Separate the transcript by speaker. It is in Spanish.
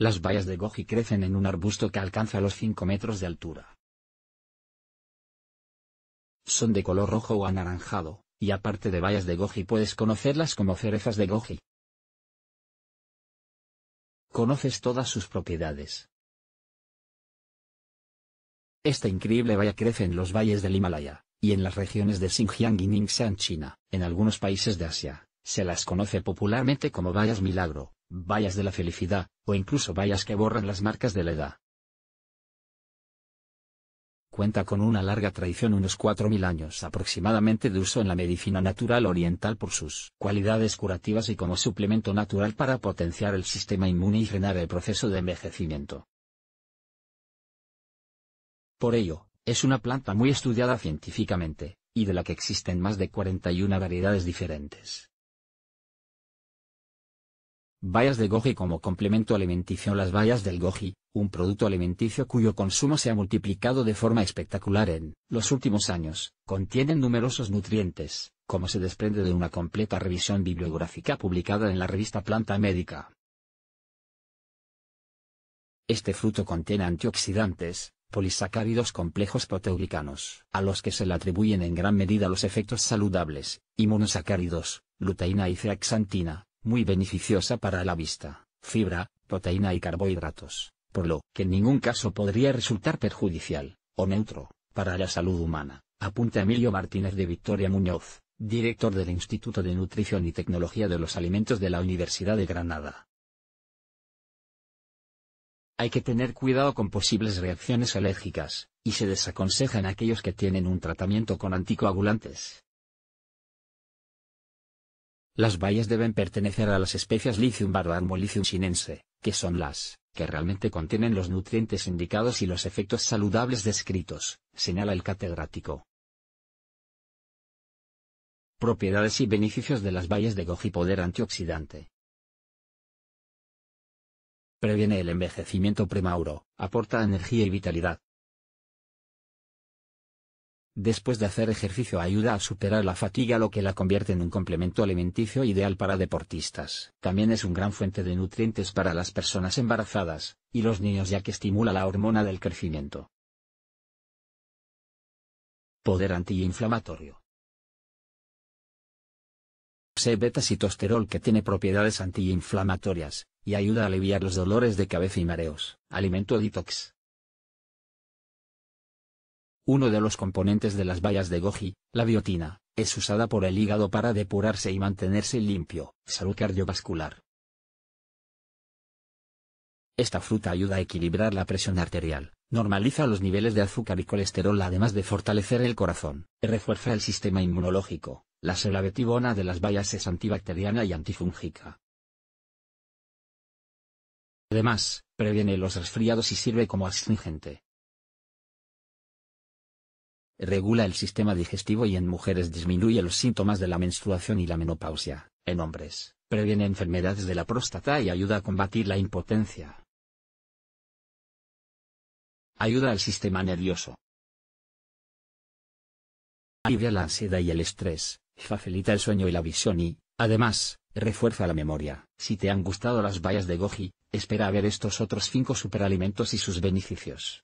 Speaker 1: Las bayas de goji crecen en un arbusto que alcanza los 5 metros de altura.
Speaker 2: Son de color rojo o anaranjado, y aparte de bayas de goji puedes conocerlas como cerezas de goji. Conoces todas sus propiedades. Esta increíble baya
Speaker 1: crece en los valles del Himalaya, y en las regiones de Xinjiang y Ningxia en China, en algunos países de Asia, se las conoce popularmente como bayas milagro vallas de la felicidad, o incluso vallas que borran las marcas de la edad. Cuenta con una larga tradición unos 4.000 años aproximadamente de uso en la medicina natural oriental por sus cualidades curativas y como suplemento natural para potenciar el sistema inmune y frenar el proceso de envejecimiento. Por ello, es una planta muy estudiada científicamente, y de la que existen más de 41 variedades diferentes. Bayas de goji como complemento alimenticio Las bayas del goji, un producto alimenticio cuyo consumo se ha multiplicado de forma espectacular en los últimos años, contienen numerosos nutrientes, como se desprende de una completa revisión bibliográfica publicada en la revista Planta Médica. Este fruto contiene antioxidantes, polisacáridos complejos proteoglicanos, a los que se le atribuyen en gran medida los efectos saludables, inmunosacáridos, luteína y zeaxantina, muy beneficiosa para la vista, fibra, proteína y carbohidratos, por lo que en ningún caso podría resultar perjudicial, o neutro, para la salud humana, apunta Emilio Martínez de Victoria Muñoz, director del Instituto de Nutrición y Tecnología de los Alimentos de la Universidad de Granada. Hay que tener cuidado con posibles reacciones alérgicas, y se desaconsejan aquellos que tienen un tratamiento con anticoagulantes. Las bayas deben pertenecer a las especies Lithium o Lithium sinense, que son las que realmente contienen los nutrientes indicados y los efectos saludables descritos, señala
Speaker 2: el catedrático. Propiedades y beneficios de las bayas de goji poder antioxidante. Previene el envejecimiento premauro, aporta energía y vitalidad,
Speaker 1: después de hacer ejercicio ayuda a superar la fatiga lo que la convierte en un complemento alimenticio ideal para deportistas. También es un gran fuente de nutrientes para las personas
Speaker 2: embarazadas, y los niños ya que estimula la hormona del crecimiento. Poder antiinflamatorio.
Speaker 1: C-beta-citosterol que tiene propiedades antiinflamatorias, y ayuda a aliviar los dolores de cabeza y mareos. Alimento detox. Uno de los componentes de las bayas de goji, la biotina, es usada por el hígado para depurarse y mantenerse limpio. Salud cardiovascular. Esta fruta ayuda a equilibrar la presión arterial, normaliza los niveles de azúcar y colesterol además de fortalecer el corazón, refuerza el sistema inmunológico. La selavetibona de las bayas
Speaker 2: es antibacteriana y antifúngica. Además, previene los resfriados y sirve como astringente
Speaker 1: regula el sistema digestivo y en mujeres disminuye los síntomas de la menstruación y la menopausia, en hombres, previene enfermedades de la próstata y ayuda a combatir la impotencia.
Speaker 2: Ayuda al sistema nervioso. Alivia la ansiedad y el estrés, facilita el sueño y la visión
Speaker 1: y, además, refuerza la memoria. Si te han gustado las bayas de goji, espera a ver
Speaker 2: estos otros cinco superalimentos y sus beneficios.